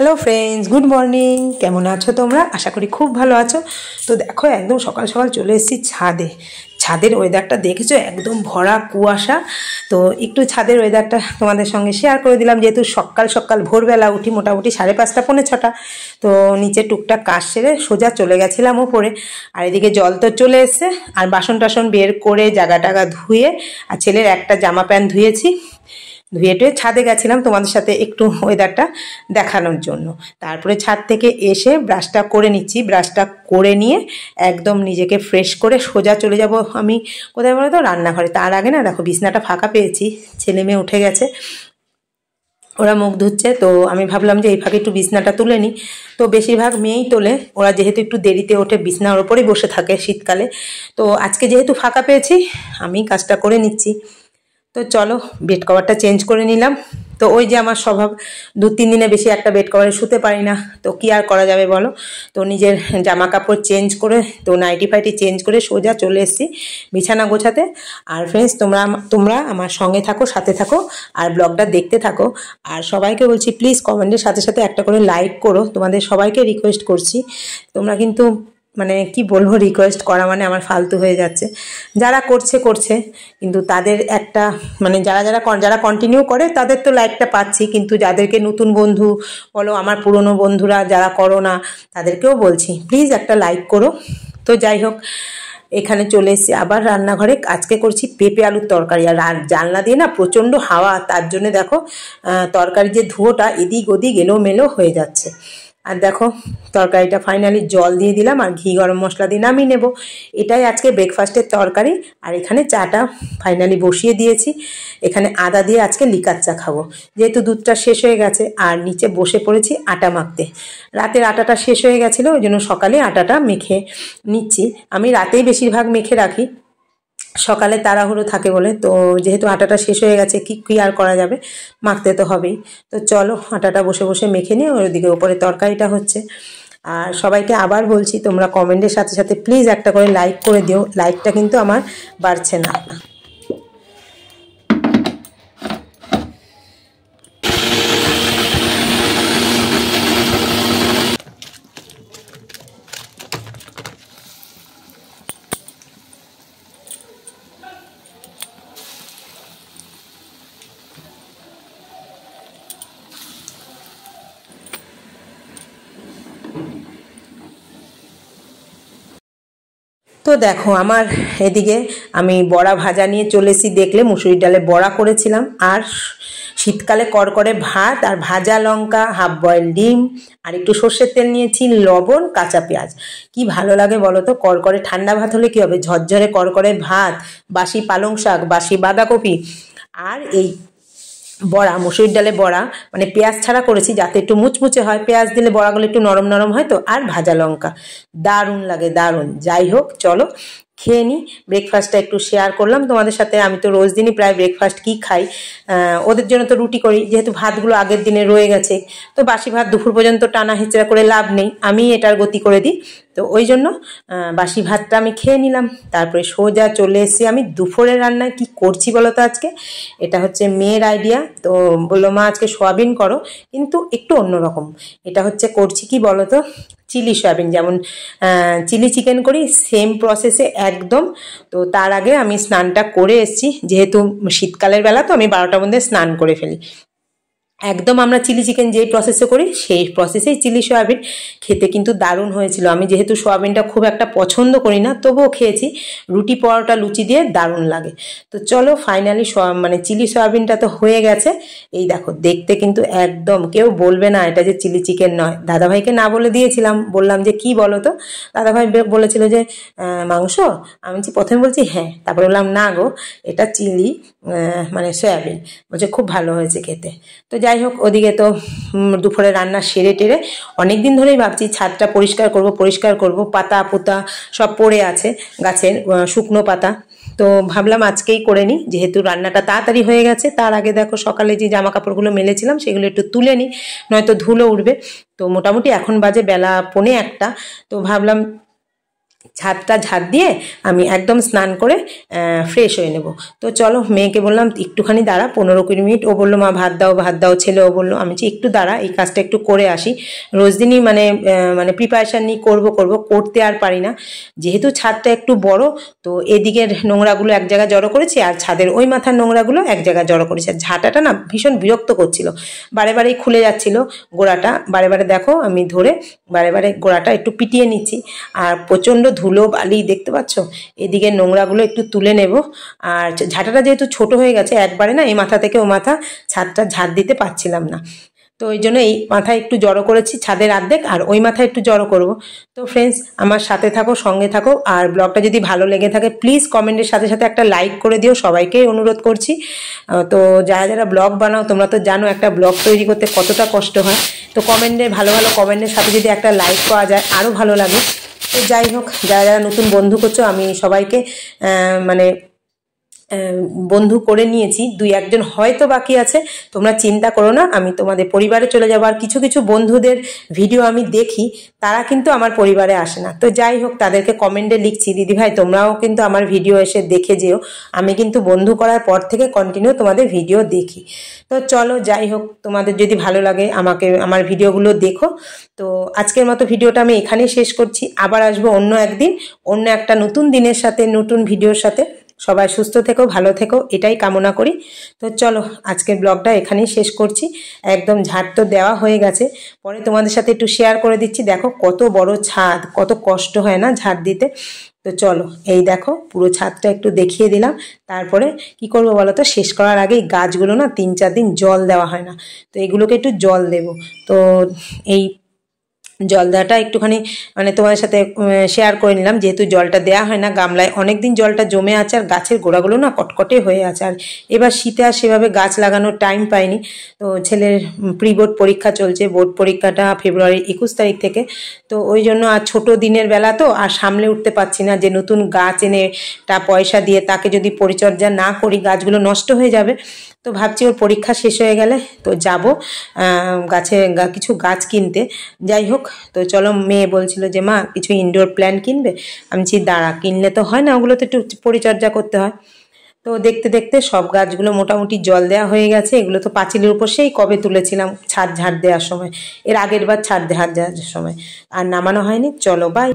hello friends good morning কেমন আছো তোমরা আশা করি খুব ভালো আছো তো দেখো একদম সকাল সকাল চলে এসেছি ছাদে ছাদের ওয়েদারটা দেখেছো একদম ভরা কুয়াশা তো একটু ছাদের ওয়েদারটা তোমাদের সঙ্গে শেয়ার করে দিলাম যেহেতু সকাল সকাল ভোরবেলা উঠি মোটামুটি সাড়ে পাঁচটা পৌনে ছটা তো নিচে টুকটাক কাজ সেরে সোজা চলে গেছিলাম উপরে আর এদিকে জল তো চলে এসছে আর বাসন টাসন বের করে জাগা টাগা ধুয়ে আর ছেলের একটা জামা প্যান্ট ধুয়েছি ধুয়ে টুয়ে ছাদে গেছিলাম তোমাদের সাথে একটু ওয়েদারটা দেখানোর জন্য তারপরে ছাদ থেকে এসে ব্রাশটা করে নিচ্ছি ব্রাশটা করে নিয়ে একদম নিজেকে ফ্রেশ করে সোজা চলে যাব আমি কোথায় বলে তো রান্নাঘরে তার আগে না দেখো বিছনাটা ফাঁকা পেয়েছি ছেলে মেয়ে উঠে গেছে ওরা মুখ ধুচ্ছে তো আমি ভাবলাম যে এই ফাঁকে একটু বিছনাটা তুলে নিই তো বেশিরভাগ মেয়েই তোলে ওরা যেহেতু একটু দেরিতে ওঠে বিছনার ওপরেই বসে থাকে শীতকালে তো আজকে যেহেতু ফাঁকা পেয়েছি আমি কাজটা করে নিচ্ছি তো চলো বেড কভারটা চেঞ্জ করে নিলাম তো ওই যে আমার স্বভাব দু তিন দিনে বেশি একটা বেড কভারে শুতে পারি না তো কি আর করা যাবে বলো তো নিজের জামা কাপড় চেঞ্জ করে তো নাইটি ফাইটি চেঞ্জ করে সোজা চলে এসেছি বিছানা গোছাতে আর ফ্রেন্ডস তোমরা তোমরা আমার সঙ্গে থাকো সাথে থাকো আর ব্লগটা দেখতে থাকো আর সবাইকে বলছি প্লিজ কমেন্টের সাথে সাথে একটা করে লাইক করো তোমাদের সবাইকে রিকোয়েস্ট করছি তোমরা কিন্তু মানে কি বলবো রিকোয়েস্ট করা মানে আমার ফালতু হয়ে যাচ্ছে যারা করছে করছে কিন্তু তাদের একটা মানে যারা যারা যারা কন্টিনিউ করে তাদের তো লাইকটা পাচ্ছি কিন্তু যাদেরকে নতুন বন্ধু বলো আমার পুরনো বন্ধুরা যারা করো না তাদেরকেও বলছি প্লিজ একটা লাইক করো তো যাই হোক এখানে চলে এসেছি আবার রান্নাঘরে আজকে করছি পেঁপে আলুর তরকারি আর জানলা দিয়ে না প্রচণ্ড হাওয়া তার জন্য দেখো তরকারি যে ধুয়োটা এদিক ওদিক এলো মেলো হয়ে যাচ্ছে আর দেখো তরকারিটা ফাইনালি জল দিয়ে দিলাম আর ঘি গরম মশলা দিয়ে নামিয়ে নেব এটাই আজকে ব্রেকফাস্টের তরকারি আর এখানে চাটা ফাইনালি বসিয়ে দিয়েছি এখানে আদা দিয়ে আজকে লিকার চা খাবো যেহেতু দুধটা শেষ হয়ে গেছে আর নিচে বসে পড়েছি আটা মাখতে রাতের আটাটা শেষ হয়ে গেছিলো ওই জন্য সকালে আটাটা মেখে নিচ্ছি আমি রাতেই বেশিরভাগ মেখে রাখি সকালে তাড়াহুড়ো থাকে বলে তো যেহেতু আটাটা শেষ হয়ে গেছে কি কী আর করা যাবে মাখতে তো হবেই তো চলো আটাটা বসে বসে মেখে নিয়ে ওর দিকে ওপরে তরকারিটা হচ্ছে আর সবাইকে আবার বলছি তোমরা কমেন্টের সাথে সাথে প্লিজ একটা করে লাইক করে দিও লাইকটা কিন্তু আমার বাড়ছে না তো দেখো আমার এদিকে আমি বড়া ভাজা নিয়ে চলেছি দেখলে মুসুরি ডালে বড়া করেছিলাম আর শীতকালে করকরে ভাত আর ভাজা লঙ্কা হাফ বয়েল ডিম আর একটু সর্ষের তেল নিয়েছি লবণ কাঁচা পেঁয়াজ কি ভালো লাগে বলো তো করকরে ঠান্ডা ভাত হলে কি হবে ঝরঝরে করকরে ভাত বাসি পালং শাক বাসি বাঁধাকপি আর এই বড়া মুসুর ডালে বড়া মানে পেঁয়াজ ছাড়া করেছি যাতে একটু মুচমুচে হয় পেঁয়াজ দিলে বড়াগুলো একটু নরম নরম হয় তো আর ভাজা লঙ্কা দারুণ লাগে দারুণ যাই হোক চলো খেয়ে নিই ব্রেকফাস্টটা একটু শেয়ার করলাম তোমাদের সাথে আমি তো রোজ দিনই প্রায় ব্রেকফাস্ট কি খাই ওদের জন্য তো রুটি করি যেহেতু ভাতগুলো আগের দিনে রয়ে গেছে তো বাসি ভাত দুপুর পর্যন্ত টানা হিচড়া করে লাভ নেই আমি এটার গতি করে দিই তো ওই জন্য বাসি ভাতটা আমি খেয়ে নিলাম তারপরে সোজা চলে এসেছি আমি দুপুরের রান্নায় কি করছি বলো তো আজকে এটা হচ্ছে মেয়ের আইডিয়া তো বললো মা আজকে সোয়াবিন করো কিন্তু একটু অন্যরকম এটা হচ্ছে করছি কি বলো তো চিলি সয়াবিন যেমন চিলি চিকেন করি সেম প্রসেসে একদম তো তার আগে আমি স্নানটা করে এসছি যেহেতু শীতকালের বেলা তো আমি বারোটা মধ্যে স্নান করে ফেলি একদম আমরা চিলি চিকেন যেই প্রসেসে করি সেই প্রসেসেই চিলি সয়াবিন খেতে কিন্তু দারুণ হয়েছিল আমি যেহেতু সয়াবিনটা খুব একটা পছন্দ করি না তবুও খেয়েছি রুটি পরোটা লুচি দিয়ে দারুণ লাগে তো চলো ফাইনালি মানে চিলি সয়াবিনটা তো হয়ে গেছে এই দেখো দেখতে কিন্তু একদম কেউ বলবে না এটা যে চিলি চিকেন নয় দাদাভাইকে না বলে দিয়েছিলাম বললাম যে কি বলো তো দাদাভাই বলেছিল যে মাংস আমি প্রথমে বলছি হ্যাঁ তারপরে বললাম না গো এটা চিলি মানে সয়াবিন বলছে খুব ভালো হয়েছে খেতে তো যাই হোক ওদিকে তো দুপুরে রান্না সেরে টেরে অনেক দিন ধরেই ভাবছি ছাদটা পরিষ্কার করব পরিষ্কার করব পাতা পুতা সব পড়ে আছে গাছের শুকনো পাতা তো ভাবলাম আজকেই করে নিই যেহেতু রান্নাটা তাড়াতাড়ি হয়ে গেছে তার আগে দেখো সকালে যে জামা কাপড়গুলো মেলেছিলাম সেগুলো একটু তুলে নিই নয়তো ধুলো উঠবে তো মোটামুটি এখন বাজে বেলা পনে একটা তো ভাবলাম ছাদটা ঝাঁট দিয়ে আমি একদম স্নান করে ফ্রেশ হয়ে নেব তো চলো মেয়েকে বললাম একটুখানি দাঁড়া পনেরো কুড়ি মিনিট ও বললো মা ভাত দাও ভাত দাও ছেলেও বললো আমি যে একটু দাঁড়া এই কাজটা একটু করে আসি রোজ দিনই মানে মানে প্রিপারেশান নিয়ে করবো করবো করতে আর পারি না যেহেতু ছাদটা একটু বড় তো এদিকের নোংরাগুলো এক জায়গায় জড়ো করেছি আর ছাদের ওই মাথার নোংরাগুলো এক জায়গায় জড়ো করেছি আর ঝাঁটাটা না ভীষণ বিরক্ত করছিল বারে বারেই খুলে যাচ্ছিল গোড়াটা বারে বারে দেখো আমি ধরে বারে বারে গোড়াটা একটু পিটিয়ে নিচ্ছি আর প্রচণ্ড প্রচন্ড ধুলো বালি দেখতে পাচ্ছ এদিকে নোংরাগুলো একটু তুলে নেব আর ঝাঁটাটা যেহেতু ছোট হয়ে গেছে একবারে না এই মাথা থেকে ও মাথা ছাদটা ঝাঁট দিতে পারছিলাম না তো ওই জন্য এই মাথায় একটু জড়ো করেছি ছাদের আর্ধেক আর ওই মাথায় একটু জড়ো করব তো ফ্রেন্ডস আমার সাথে থাকো সঙ্গে থাকো আর ব্লগটা যদি ভালো লেগে থাকে প্লিজ কমেন্টের সাথে সাথে একটা লাইক করে দিও সবাইকেই অনুরোধ করছি তো যারা যারা ব্লগ বানাও তোমরা তো জানো একটা ব্লগ তৈরি করতে কতটা কষ্ট হয় তো কমেন্টে ভালো ভালো কমেন্টের সাথে যদি একটা লাইক পাওয়া যায় আরও ভালো লাগে তো যাই হোক যারা যারা নতুন বন্ধু করছো আমি সবাইকে মানে বন্ধু করে নিয়েছি দুই একজন হয়তো বাকি আছে তোমরা চিন্তা করো না আমি তোমাদের পরিবারে চলে যাবো আর কিছু কিছু বন্ধুদের ভিডিও আমি দেখি তারা কিন্তু আমার পরিবারে আসে না তো যাই হোক তাদেরকে কমেন্টে লিখছি দিদিভাই তোমরাও কিন্তু আমার ভিডিও এসে দেখে যেও আমি কিন্তু বন্ধু করার পর থেকে কন্টিনিউ তোমাদের ভিডিও দেখি তো চলো যাই হোক তোমাদের যদি ভালো লাগে আমাকে আমার ভিডিওগুলো দেখো তো আজকের মতো ভিডিওটা আমি এখানেই শেষ করছি আবার আসবো অন্য একদিন অন্য একটা নতুন দিনের সাথে নতুন ভিডিওর সাথে সবাই সুস্থ থেকো ভালো থেকো এটাই কামনা করি তো চলো আজকের ব্লগটা এখানেই শেষ করছি একদম ঝাড় তো দেওয়া হয়ে গেছে পরে তোমাদের সাথে একটু শেয়ার করে দিচ্ছি দেখো কত বড় ছাদ কত কষ্ট হয় না ঝাড় দিতে তো চলো এই দেখো পুরো ছাদটা একটু দেখিয়ে দিলাম তারপরে কি করবো বলো তো শেষ করার আগে গাছগুলো না তিন চার দিন জল দেওয়া হয় না তো এগুলোকে একটু জল দেব তো এই জলদাটা একটুখানি মানে তোমাদের সাথে শেয়ার করে নিলাম যেহেতু জলটা দেয়া হয় না গামলায় অনেক দিন জলটা জমে আছে আর গাছের গোড়াগুলো না কটকটে হয়ে আছে আর এবার শীতে আর সেভাবে গাছ লাগানোর টাইম পাইনি তো ছেলের প্রি বোর্ড পরীক্ষা চলছে বোর্ড পরীক্ষাটা ফেব্রুয়ারির একুশ তারিখ থেকে তো ওই জন্য আর ছোট দিনের বেলা তো আর সামলে উঠতে পারছি না যে নতুন গাছ এনে তা পয়সা দিয়ে তাকে যদি পরিচর্যা না করি গাছগুলো নষ্ট হয়ে যাবে তো ভাবছি ওর পরীক্ষা শেষ হয়ে গেলে তো যাব গাছে কিছু গাছ কিনতে যাই হোক তো চলো মেয়ে বলছিল যে মা কিছু ইনডোর প্ল্যান্ট কিনবে আমি চি দাঁড়া কিনলে তো হয় না ওগুলো তো একটু পরিচর্যা করতে হয় তো দেখতে দেখতে সব গাছগুলো মোটামুটি জল দেওয়া হয়ে গেছে এগুলো তো পাঁচিলের উপর সেই কবে তুলেছিলাম ছাদ ঝাড় দেওয়ার সময় এর আগের বার ছাদ ঝাড় দেওয়ার সময় আর নামানো হয়নি চলো বাই